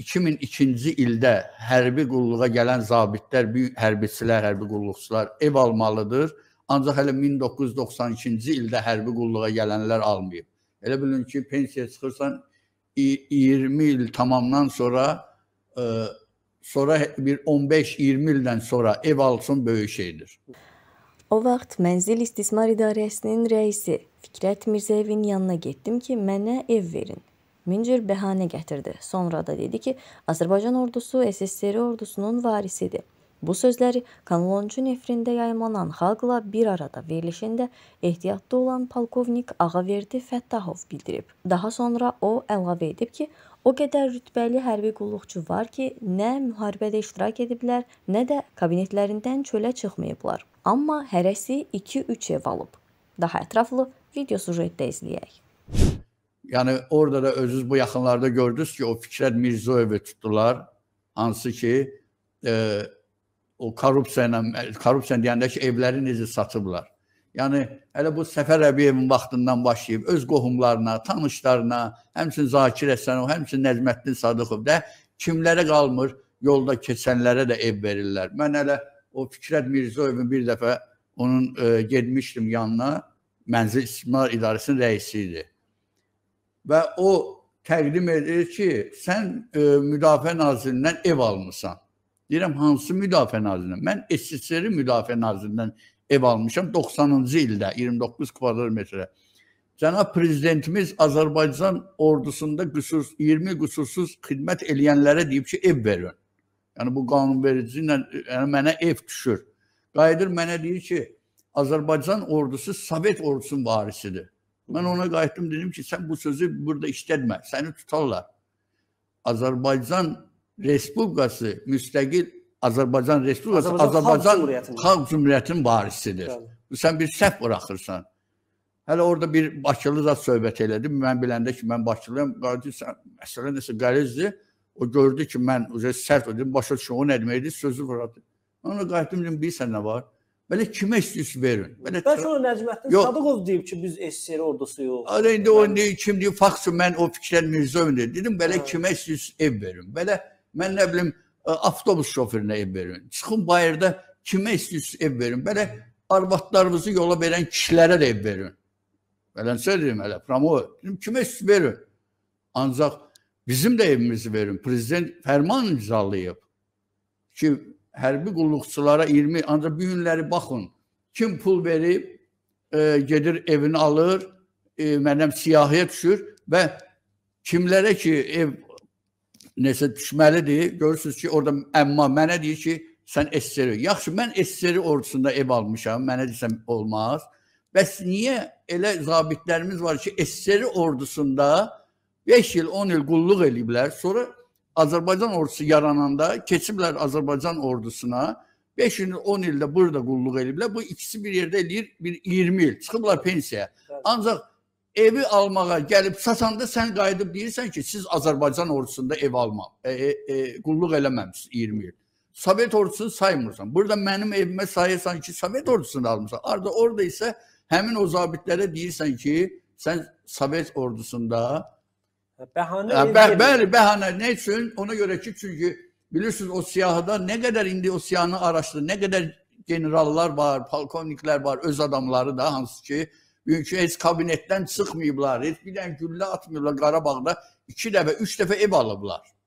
2002-ci ildə hərbi qulluğa gələn zabitlər, böyük hərbiçilər, hərbi qulluqçular ev almalıdır. Ancaq hələ 1992-ci ildə hərbi qulluğa gələnlər almayıb. Elə bilin ki, pensiya çıxırsan 20 il tamamdan sonra ə, e, sonra bir 15-20 ildən sonra ev alsın böyük şeydir. O vaxt Mənzil İstismar İdarəsinin rəisi Fikrət Mirzəyevin yanına getdim ki, mənə ev verin min cür bəhanə gətirdi. Sonra da dedi ki, Azərbaycan ordusu SSR ordusunun varisidir. Bu sözləri Kanlonçu nefrində yayımlanan xalqla bir arada verilişində ehtiyatda olan polkovnik Ağaverdi Fəttahov bildirib. Daha sonra o əlavə edib ki, o qədər rütbəli hərbi qulluqçu var ki, nə müharibədə iştirak ediblər, nə də kabinetlərindən çölə çıxmayıblar. Amma hərəsi 2-3 ev alıb. Daha ətraflı video sujetdə izləyək. Yəni orada da özünüz bu yaxınlarda gördünüz ki, o Fikrət Mirzoyevi tutdular. Hansı ki, e, o korrupsiya ilə korrupsiya deyəndə ki, evləri necə satıblar. Yəni hələ bu Səfər Əbiyevin vaxtından başlayıb öz qohumlarına, tanışlarına, həmçinin Zakir Əsənov, həmçinin Nəzməddin Sadıqov da kimlərə qalmır, yolda keçənlərə də ev verirlər. Mən hələ o Fikrət Mirzoyevin bir dəfə onun e, getmişdim yanına, mənzil istismar idarəsinin rəisi idi və o təqdim edir ki, sən e, müdafiə nazirindən ev almısan. Deyirəm hansı müdafiə nazirindən? Mən SSR müdafiə nazirindən ev almışam 90-cı ildə 29 kvadrat metrə. Cənab prezidentimiz Azərbaycan ordusunda qüsur 20 qüsursuz xidmət eləyənlərə deyib ki, ev verin. Yəni bu qanunverici ilə yəni mənə ev düşür. Qayıdır mənə deyir ki, Azərbaycan ordusu Sovet ordusunun varisidir. Mən ona qayıtdım dedim ki, sən bu sözü burada işlətmə. Səni tutarlar. Azərbaycan Respublikası müstəqil Azərbaycan Respublikası Azərbaycan, Azərbaycan Xalq Cümhuriyyətinin varisidir. Bəli. Sən bir səhv buraxırsan. Hələ orada bir Bakılı zat söhbət elədi. Mən biləndə ki, mən Bakılıyam. Qardaş, sən məsələ nəsə qəlizdir. O gördü ki, mən üzə sərt dedim. Başa düşmə o nə deməkdir? Sözü buraxdı. Ona qayıtdım dedim, bilirsən nə var? Belə kimə istəyirsiniz verin. Belə Bəlkə o Nəcməddin Sadıqov deyib ki, biz SSR ordusu yox. Ara indi o indi kim deyir, faktı mən o fikirlər Mirzəyev dedi. Dedim belə hə. kimə istəyirsiniz ev verin. Belə mən nə bilim avtobus şoferinə ev verin. Çıxın bayırda kimə istəyirsiniz ev verin. Belə arvadlarımızı yola verən kişilərə də ev verin. Belənsə dedim hələ, promo. Dedim kimə istəyirsiniz verin. Ancaq bizim də evimizi verin. Prezident fərman imzalayıb ki hərbi qulluqçulara 20, ancaq bu günləri baxın, kim pul verib, e, gedir evini alır, e, mənəm siyahıya düşür və kimlərə ki ev nəsə düşməlidir, görürsünüz ki, orada əmma mənə deyir ki, sən SSR, yaxşı mən SSR ordusunda ev almışam, mənə desəm olmaz. Bəs niyə elə zabitlərimiz var ki, SSR ordusunda 5 il, 10 il qulluq eliblər, sonra Azerbaycan ordusu yarananda kesimler Azerbaycan ordusuna 510 ildə burada qulluq eliblər. Bu ikisi bir yerdə eləyir, bir 20 il çıxıblar pensiyaya. Ancaq evi almağa gəlib satanda sən qayıdıb deyirsən ki, siz Azerbaycan ordusunda ev alma e, e, qulluq e, eləməmisiniz 20 il. Sovet ordusunu saymırsan. Burada mənim evime sayırsan ki, Sovet ordusunda almısan. Arda orada isə həmin o zabitlərə deyirsən ki, sən Sovet ordusunda Behane yani ben, ben behane ne için ona göre çık çünkü biliyorsunuz o siyahada ne kadar indi o siyahını araştırdı. Ne kadar generallar var, palkonikler var, öz adamları da hansı ki. çünkü hiç kabinetten çıxmayıblar, hiç bir dənə güllə atmıyorlar Qarabağda. iki defa, üç defa ev alıblar.